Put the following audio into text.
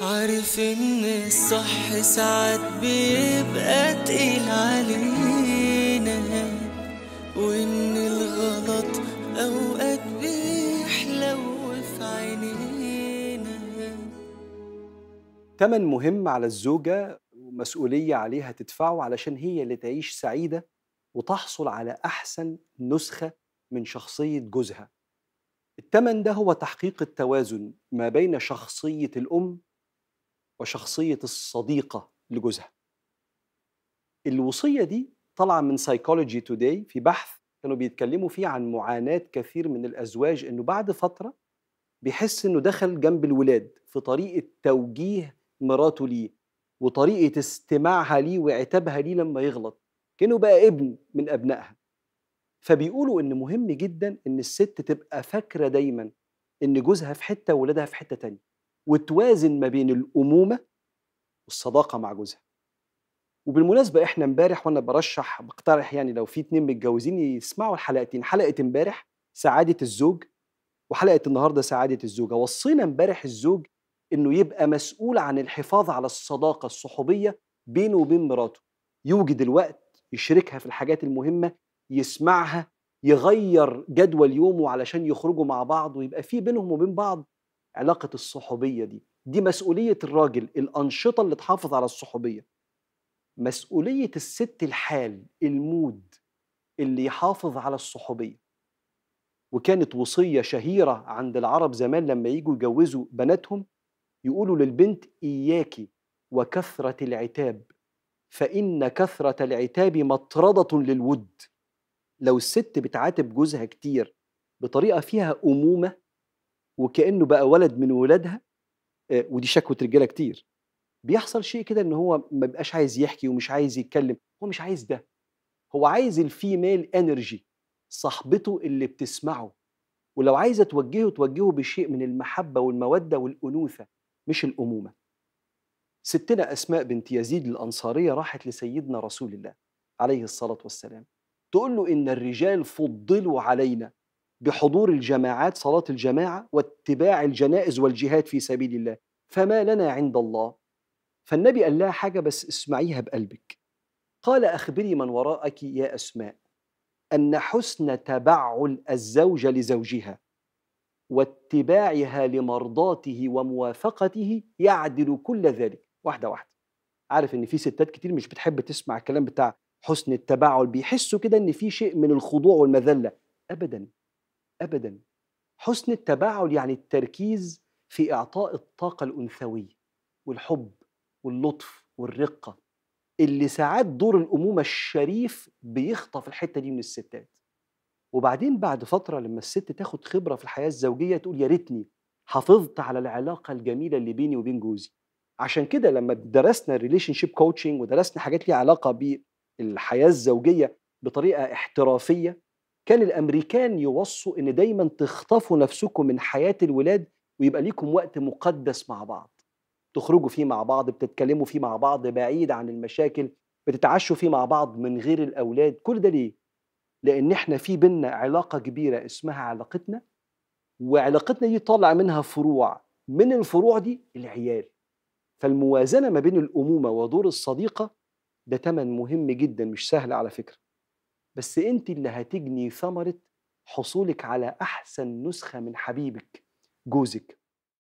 عارف ان الصح ساعات بيبقى تقيل علينا وان الغلط اوقات بيحلو في عينينا تمن مهم على الزوجة ومسؤولية عليها تدفعه علشان هي اللي تعيش سعيدة وتحصل على أحسن نسخة من شخصية جوزها التمن ده هو تحقيق التوازن ما بين شخصية الأم وشخصيه الصديقه لجوزها الوصيه دي طالعه من سايكولوجي توداي في بحث كانوا بيتكلموا فيه عن معاناه كثير من الازواج انه بعد فتره بيحس انه دخل جنب الولاد في طريقه توجيه مراته ليه وطريقه استماعها ليه وعتابها ليه لما يغلط كانه بقى ابن من ابنائها فبيقولوا ان مهم جدا ان الست تبقى فاكره دايما ان جوزها في حته وولادها في حته تانية وتوازن ما بين الامومه والصداقه مع جوزها وبالمناسبه احنا امبارح وانا برشح بقترح يعني لو في اتنين متجوزين يسمعوا الحلقتين حلقه امبارح سعاده الزوج وحلقه النهارده سعاده الزوجه وصينا امبارح الزوج انه يبقى مسؤول عن الحفاظ على الصداقه الصحوبيه بينه وبين مراته يوجد الوقت يشركها في الحاجات المهمه يسمعها يغير جدول يومه علشان يخرجوا مع بعض ويبقى في بينهم وبين بعض علاقه الصحوبيه دي دي مسؤوليه الراجل الانشطه اللي تحافظ على الصحوبيه مسؤوليه الست الحال المود اللي يحافظ على الصحوبيه وكانت وصيه شهيره عند العرب زمان لما يجوا يجوزوا بناتهم يقولوا للبنت اياكي وكثره العتاب فان كثره العتاب مطرده للود لو الست بتعاتب جوزها كتير بطريقه فيها امومه وكانه بقى ولد من ولادها آه، ودي شكوى رجاله كتير بيحصل شيء كده ان هو ما بيبقاش عايز يحكي ومش عايز يتكلم هو مش عايز ده هو عايز الفيميل انرجي صاحبته اللي بتسمعه ولو عايزه توجهه توجهه بشيء من المحبه والموده والانوثه مش الامومه ستنا اسماء بنت يزيد الانصاريه راحت لسيدنا رسول الله عليه الصلاه والسلام تقول له ان الرجال فضلوا علينا بحضور الجماعات صلاة الجماعة واتباع الجنائز والجهاد في سبيل الله فما لنا عند الله فالنبي قال لها حاجة بس اسمعيها بقلبك قال أخبري من وراءك يا أسماء أن حسن تبعل الزوجة لزوجها واتباعها لمرضاته وموافقته يعدل كل ذلك واحدة واحدة عارف إن في ستات كتير مش بتحب تسمع الكلام بتاع حسن التبعل بيحسوا كده إن في شيء من الخضوع والمذلة أبدا ابدا حسن التباعد يعني التركيز في اعطاء الطاقه الانثويه والحب واللطف والرقه اللي ساعات دور الامومه الشريف بيخطف الحته دي من الستات وبعدين بعد فتره لما الست تاخد خبره في الحياه الزوجيه تقول يا ريتني حافظت على العلاقه الجميله اللي بيني وبين جوزي عشان كده لما درسنا الريليشن شيب كوتشنج ودرسنا حاجات ليها علاقه بالحياه الزوجيه بطريقه احترافيه كان الامريكان يوصوا ان دايما تخطفوا نفسكم من حياه الولاد ويبقى ليكم وقت مقدس مع بعض تخرجوا فيه مع بعض بتتكلموا فيه مع بعض بعيد عن المشاكل بتتعشوا فيه مع بعض من غير الاولاد كل ده ليه لان احنا في بينا علاقه كبيره اسمها علاقتنا وعلاقتنا دي طالع منها فروع من الفروع دي العيال فالموازنه ما بين الامومه ودور الصديقه ده تمن مهم جدا مش سهل على فكره بس انت اللي هتجني ثمره حصولك على احسن نسخه من حبيبك جوزك